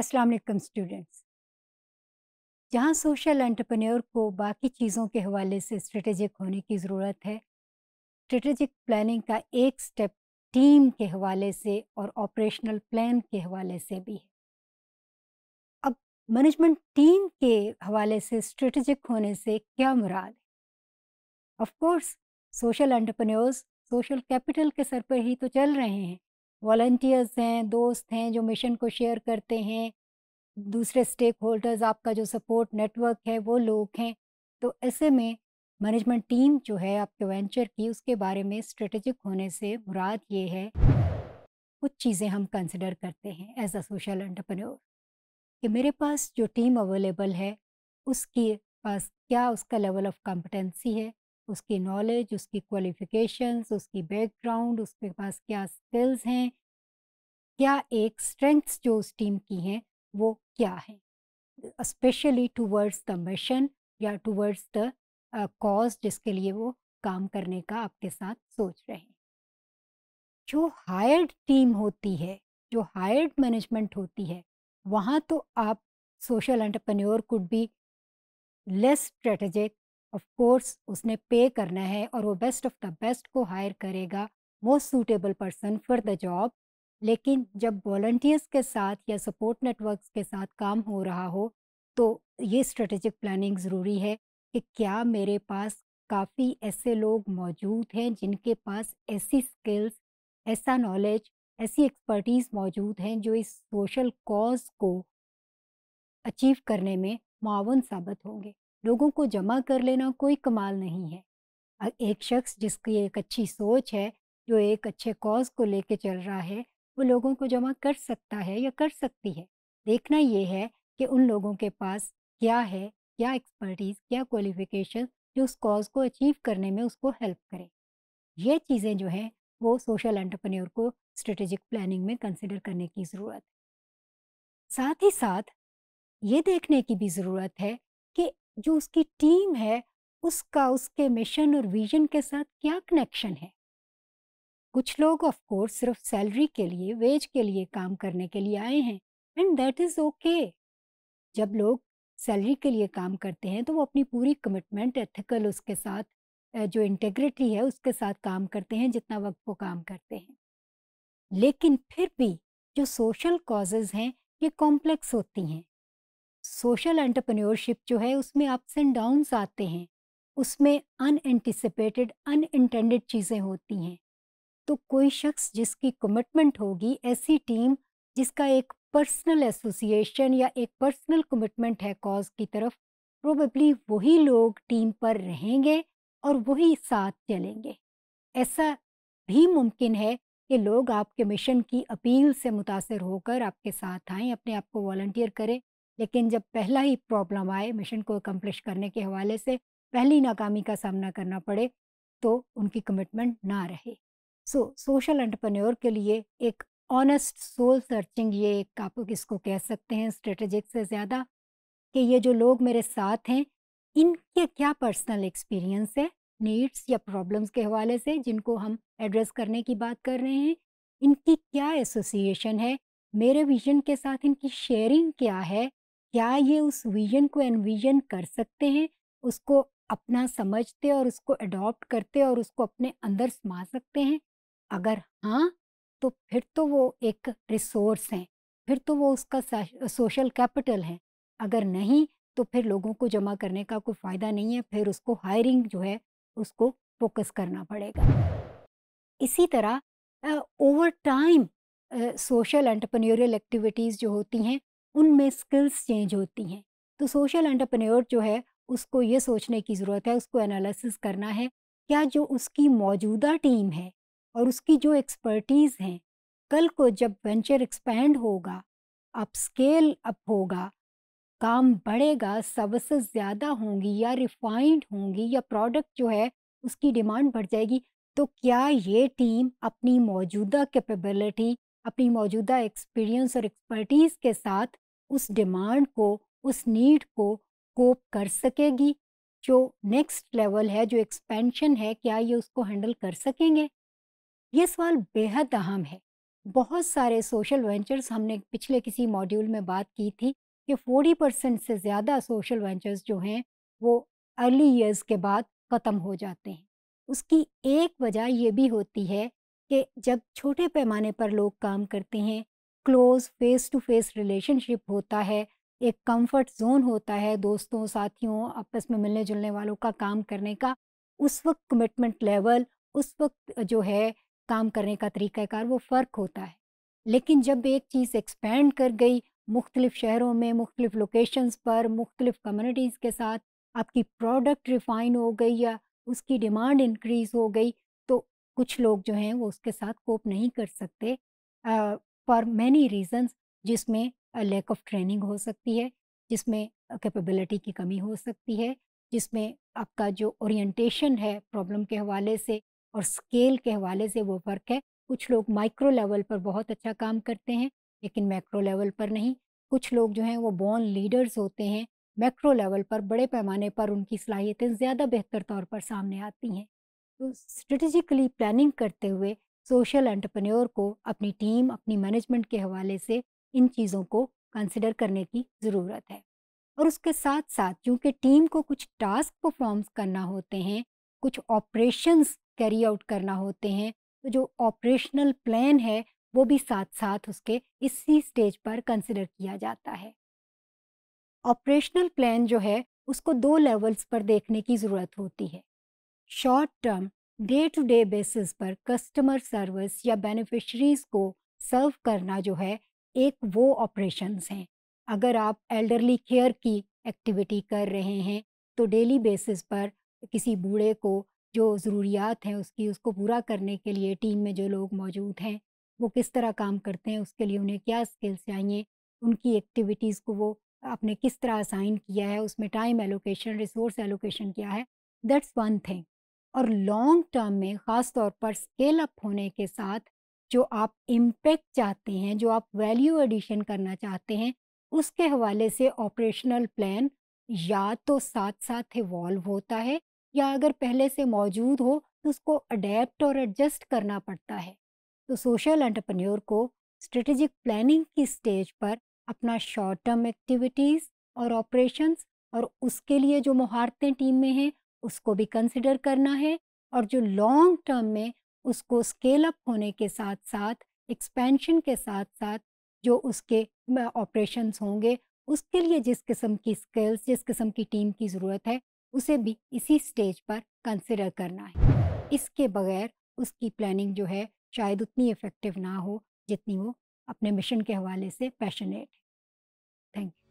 अस्सलाम वालेकुम स्टूडेंट्स जहाँ सोशल एंटरप्रेन्योर को बाकी चीज़ों के हवाले से स्ट्रेटेजिक होने की ज़रूरत है स्ट्रेटेजिक प्लानिंग का एक स्टेप टीम के हवाले से और ऑपरेशनल प्लान के हवाले से भी है अब मैनेजमेंट टीम के हवाले से स्ट्रेटेजिक होने से क्या मुराद है of course social entrepreneurs social capital के सर पर ही तो चल रहे हैं वॉल्टियर्स हैं दोस्त हैं जो मिशन को शेयर करते हैं दूसरे स्टेक होल्डर्स आपका जो सपोर्ट नेटवर्क है वो लोग हैं तो ऐसे में मैनेजमेंट टीम जो है आपके वेंचर की उसके बारे में स्ट्रेटेजिक होने से मुराद ये है कुछ चीज़ें हम कंसिडर करते हैं एज अ सोशल एंटरप्रेन्योर कि मेरे पास जो टीम अवेलेबल है उसके पास क्या उसका लेवल ऑफ कॉम्पिटेंसी है उसकी नॉलेज उसकी क्वालिफिकेशंस उसकी बैकग्राउंड उसके पास क्या स्किल्स हैं क्या एक स्ट्रेंथ्स जो उस टीम की हैं वो क्या है स्पेशली टूवर्ड्स द मिशन या टूवर्ड्स द कॉज जिसके लिए वो काम करने का आपके साथ सोच रहे हैं जो हायर्ड टीम होती है जो हायर्ड मैनेजमेंट होती है वहाँ तो आप social entrepreneur could be less strategic of course उसने पे करना है और वो बेस्ट ऑफ द बेस्ट को हायर करेगा most suitable person for the job लेकिन जब वॉल्टियर्स के साथ या सपोर्ट नेटवर्क्स के साथ काम हो रहा हो तो ये स्ट्रेटेजिक प्लानिंग ज़रूरी है कि क्या मेरे पास काफ़ी ऐसे लोग मौजूद हैं जिनके पास ऐसी स्किल्स ऐसा नॉलेज ऐसी एक्सपर्टीज़ मौजूद हैं जो इस सोशल कॉज को अचीव करने में मावन साबित होंगे लोगों को जमा कर लेना कोई कमाल नहीं है एक शख्स जिसकी एक अच्छी सोच है जो एक अच्छे कॉज को लेके चल रहा है वो लोगों को जमा कर सकता है या कर सकती है देखना ये है कि उन लोगों के पास क्या है क्या एक्सपर्टीज़ क्या क्वालिफिकेशन जो उस कॉज को अचीव करने में उसको हेल्प करे ये चीज़ें जो हैं वो सोशल एंटरप्रेन्योर को स्ट्रेटेजिक प्लानिंग में कंसिडर करने की ज़रूरत है साथ ही साथ ये देखने की भी ज़रूरत है कि जो उसकी टीम है उसका उसके मिशन और विजन के साथ क्या कनेक्शन है कुछ लोग ऑफ कोर्स सिर्फ सैलरी के लिए वेज के लिए काम करने के लिए आए हैं एंड दैट इज़ ओके जब लोग सैलरी के लिए काम करते हैं तो वो अपनी पूरी कमिटमेंट एथिकल उसके साथ जो इंटेग्रिटी है उसके साथ काम करते हैं जितना वक्त वो काम करते हैं लेकिन फिर भी जो सोशल कॉजेज़ हैं ये कॉम्प्लेक्स होती हैं सोशल एंटरप्रेन्योरशिप जो है उसमें अप्स एंड डाउन्स आते हैं उसमें अनएंटिसिपेटेड अनइंटेंडेड चीज़ें होती हैं तो कोई शख्स जिसकी कमिटमेंट होगी ऐसी टीम जिसका एक पर्सनल एसोसिएशन या एक पर्सनल कमिटमेंट है कॉज की तरफ प्रोबेबली वही लोग टीम पर रहेंगे और वही साथ चलेंगे ऐसा भी मुमकिन है कि लोग आपके मिशन की अपील से मुतासर होकर आपके साथ आएं अपने आप को वॉल्टियर करें लेकिन जब पहला ही प्रॉब्लम आए मिशन को अकम्प्लिश करने के हवाले से पहली नाकामी का सामना करना पड़े तो उनकी कमिटमेंट ना रहे सो सोशल एंटरप्रेन्योर के लिए एक ऑनेस्ट सोल सर्चिंग ये एक आप इसको कह सकते हैं स्ट्रेटेजिक से ज़्यादा कि ये जो लोग मेरे साथ हैं इनके क्या पर्सनल एक्सपीरियंस है नीड्स या प्रॉब्लम्स के हवाले से जिनको हम एड्रेस करने की बात कर रहे हैं इनकी क्या एसोसिएशन है मेरे विजन के साथ इनकी शेयरिंग क्या है क्या ये उस विजन को एनविजन कर सकते हैं उसको अपना समझते और उसको अडॉप्ट करते और उसको अपने अंदर समा सकते हैं अगर हाँ तो फिर तो वो एक रिसोर्स हैं फिर तो वो उसका सोशल कैपिटल है अगर नहीं तो फिर लोगों को जमा करने का कोई फ़ायदा नहीं है फिर उसको हायरिंग जो है उसको फोकस करना पड़ेगा इसी तरह over time social entrepreneurial activities जो होती हैं उनमें स्किल्स चेंज होती हैं तो सोशल एंटरप्रेन्योर जो है उसको ये सोचने की ज़रूरत है उसको एनालिसिस करना है क्या जो उसकी मौजूदा टीम है और उसकी जो एक्सपर्टीज़ हैं कल को जब वेंचर एक्सपेंड होगा अप स्केल अप होगा काम बढ़ेगा सबसे ज़्यादा होंगी या रिफाइंड होंगी या प्रोडक्ट जो है उसकी डिमांड बढ़ जाएगी तो क्या ये टीम अपनी मौजूदा कैपेबिलिटी अपनी मौजूदा एक्सपीरियंस और एक्सपर्टीज़ के साथ उस डिमांड को उस नीड को कोप कर सकेगी जो नेक्स्ट लेवल है जो एक्सपेंशन है क्या ये उसको हैंडल कर सकेंगे ये सवाल बेहद अहम है बहुत सारे सोशल वेंचर्स हमने पिछले किसी मॉड्यूल में बात की थी कि 40 परसेंट से ज़्यादा सोशल वेंचर्स जो हैं वो अर्ली ईयर्स के बाद ख़त्म हो जाते हैं उसकी एक वजह ये भी होती है कि जब छोटे पैमाने पर लोग काम करते हैं close face to face relationship होता है एक कंफर्ट जोन होता है दोस्तों साथियों आपस में मिलने जुलने वालों का काम करने का उस वक्त कमिटमेंट लेवल उस वक्त जो है काम करने का तरीक़ाकार वो फ़र्क होता है लेकिन जब एक चीज़ एक्सपेंड कर गई मुख्तलिफ़ शहरों में मुख्तलिफ़ लोकेशंस पर मुख्तलिफ़ कम्युनिटीज़ के साथ आपकी प्रोडक्ट रिफ़ाइन हो गई या उसकी डिमांड इंक्रीज़ हो गई तो कुछ लोग जो हैं वो उसके साथ कोप नहीं कर सकते फॉर मैनी रीजन्स जिसमें लैक ऑफ ट्रेनिंग हो सकती है जिसमें कैपेबिलिटी की कमी हो सकती है जिसमें आपका जो ओरिएंटेशन है प्रॉब्लम के हवाले से और स्केल के हवाले से वो फ़र्क है कुछ लोग माइक्रो लेवल पर बहुत अच्छा काम करते हैं लेकिन मैक्रो लेवल पर नहीं कुछ लोग जो हैं वो बॉर्न लीडर्स होते हैं मैक्रो लेवल पर बड़े पैमाने पर उनकी सलाहियतें ज़्यादा बेहतर तौर पर सामने आती हैं तो स्ट्रेटिजिकली प्लानिंग करते हुए सोशल एंटरप्रेन्योर को अपनी टीम अपनी मैनेजमेंट के हवाले से इन चीज़ों को कंसिडर करने की ज़रूरत है और उसके साथ साथ चूँकि टीम को कुछ टास्क परफॉर्म करना होते हैं कुछ ऑपरेशंस कैरी आउट करना होते हैं तो जो ऑपरेशनल प्लान है वो भी साथ साथ उसके इसी स्टेज पर कंसिडर किया जाता है ऑपरेशनल प्लान जो है उसको दो लेवल्स पर देखने की ज़रूरत होती है short term day to day basis पर कस्टमर सर्विस या बेनिफिशरीज को सर्व करना जो है एक वो ऑपरेशंस हैं अगर आप एल्डरली केयर की एक्टिविटी कर रहे हैं तो डेली बेसिस पर किसी बूढ़े को जो ज़रूरियात हैं उसकी उसको पूरा करने के लिए टीम में जो लोग मौजूद हैं वो किस तरह काम करते हैं उसके लिए उन्हें क्या स्किल्स चाहिए उनकी एक्टिविटीज़ को वो आपने किस तरह असाइन किया है उसमें टाइम एलोकेशन रिसोर्स एलोकेशन किया है दैट्स वन थिंग और लॉन्ग टर्म में ख़ास तौर पर स्केल अप होने के साथ जो आप इम्पैक्ट चाहते हैं जो आप वैल्यू एडिशन करना चाहते हैं उसके हवाले से ऑपरेशनल प्लान या तो साथ साथ इवॉल्व होता है या अगर पहले से मौजूद हो तो उसको अडेप्ट और एडजस्ट करना पड़ता है तो सोशल एंटरप्रेन्योर को स्ट्रेटेजिक प्लानिंग की स्टेज पर अपना शॉर्ट टर्म एक्टिविटीज़ और ऑपरेशंस और उसके लिए जो महारतें टीम में हैं उसको भी कंसिडर करना है और जो लॉन्ग टर्म में उसको स्केल अप होने के साथ साथ एक्सपेंशन के साथ साथ जो उसके ऑपरेशन होंगे उसके लिए जिस किस्म की स्किल्स जिस किस्म की टीम की ज़रूरत है उसे भी इसी स्टेज पर कंसिडर करना है इसके बगैर उसकी प्लानिंग जो है शायद उतनी इफ़ेक्टिव ना हो जितनी वो अपने मिशन के हवाले से पैशनेट थैंक यू